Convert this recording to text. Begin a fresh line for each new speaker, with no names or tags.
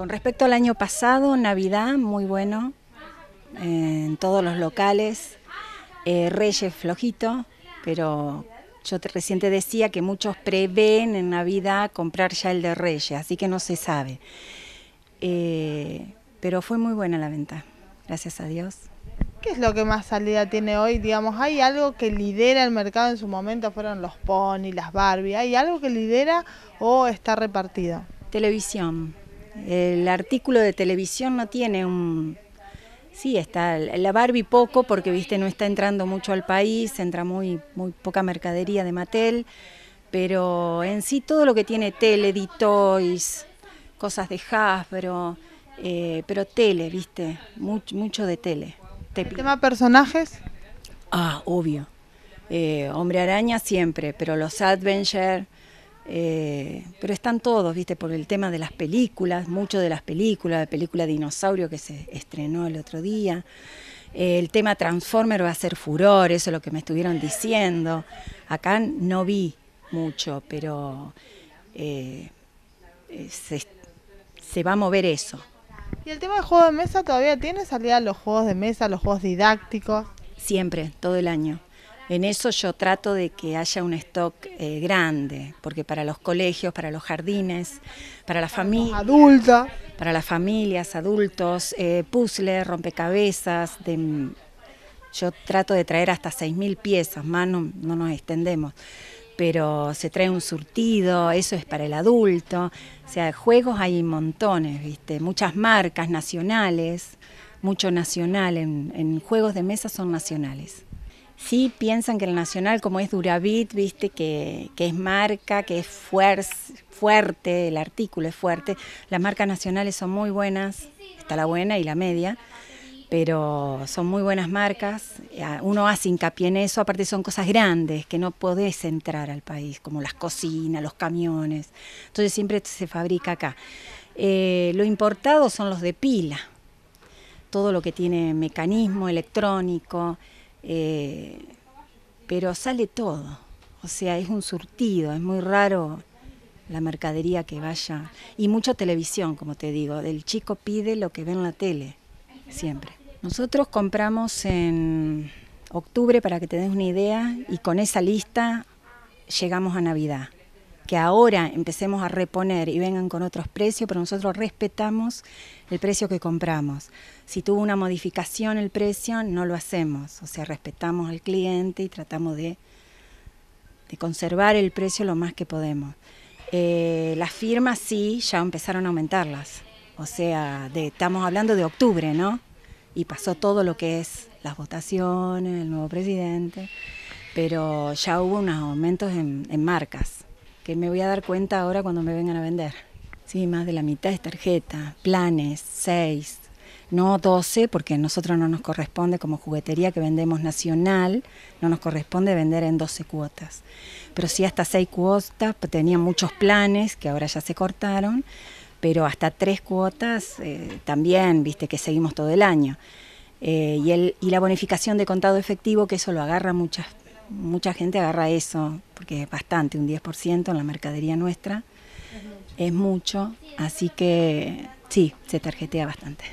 Con respecto al año pasado, Navidad, muy bueno, en todos los locales, eh, Reyes flojito, pero yo reciente decía que muchos prevén en Navidad comprar ya el de Reyes, así que no se sabe. Eh, pero fue muy buena la venta, gracias a Dios. ¿Qué es lo que más salida tiene hoy? Digamos, ¿hay algo que lidera el mercado en su momento? Fueron los ponis, las Barbie. ¿Hay algo que lidera o está repartido? Televisión. El artículo de televisión no tiene un... Sí, está la Barbie poco porque viste no está entrando mucho al país, entra muy muy poca mercadería de Mattel, pero en sí todo lo que tiene tele, Toys, cosas de Hasbro, eh, pero tele, viste, mucho, mucho de tele. ¿El tema personajes? Ah, obvio. Eh, Hombre araña siempre, pero los Adventure eh, pero están todos, viste, por el tema de las películas, mucho de las películas, la película Dinosaurio que se estrenó el otro día. Eh, el tema Transformer va a ser furor, eso es lo que me estuvieron diciendo. Acá no vi mucho, pero eh, se, va a mover eso. ¿Y el tema de juego de mesa todavía tiene salida los juegos de mesa, los juegos didácticos? Siempre, todo el año. En eso yo trato de que haya un stock eh, grande, porque para los colegios, para los jardines, para la familia... Para las familias, adultos, eh, puzzles, rompecabezas, yo trato de traer hasta 6.000 piezas, más no, nos extendemos pero se trae un surtido, eso es para el adulto. O sea, juegos hay montones, Muchas marcas nacionales, mucho nacional, en juegos de mesa son nacionales. Sí piensan que el Nacional, como es Duravit, viste, que, es marca, que es fuerte, el artículo es fuerte. Las marcas nacionales son muy buenas, está la buena y la media, pero son muy buenas marcas. Eh, uno hace hincapié en eso, aparte son cosas grandes que no podés entrar al país, como las cocinas, los camiones. Entonces siempre se fabrica acá. Eh, lo importado son los de pila, todo lo que tiene mecanismo electrónico. Eh, pero sale todo, o sea, es un surtido, es muy raro la mercadería que vaya. Y mucha televisión, como te digo, el chico pide lo que ve en la tele, siempre. Nosotros compramos en octubre, para que te des una idea, y con esa lista llegamos a Navidad que ahora empecemos a reponer y vengan con otros precios, pero nosotros respetamos el precio que compramos. Si tuvo una modificación el precio, no lo hacemos. O sea, respetamos al cliente y tratamos de, conservar el precio lo más que podemos. Eh, las firmas sí, ya empezaron a aumentarlas. O sea, estamos hablando de octubre, ¿no? Y pasó todo lo que es las votaciones, el nuevo presidente, pero ya hubo unos aumentos en marcas que me voy a dar cuenta ahora cuando me vengan a vender. Sí, más de la mitad es tarjeta, planes, seis, no doce, porque a nosotros no nos corresponde como juguetería que vendemos nacional, no nos corresponde vender en doce cuotas. Pero sí hasta seis cuotas, pues, tenía muchos planes que ahora ya se cortaron, pero hasta tres cuotas eh, también, viste que seguimos todo el año. Eh, y, el, y la bonificación de contado efectivo, que eso lo agarra muchas mucha gente agarra eso, porque es bastante, un 10% en la mercadería nuestra, es mucho, así que sí, se tarjetea bastante.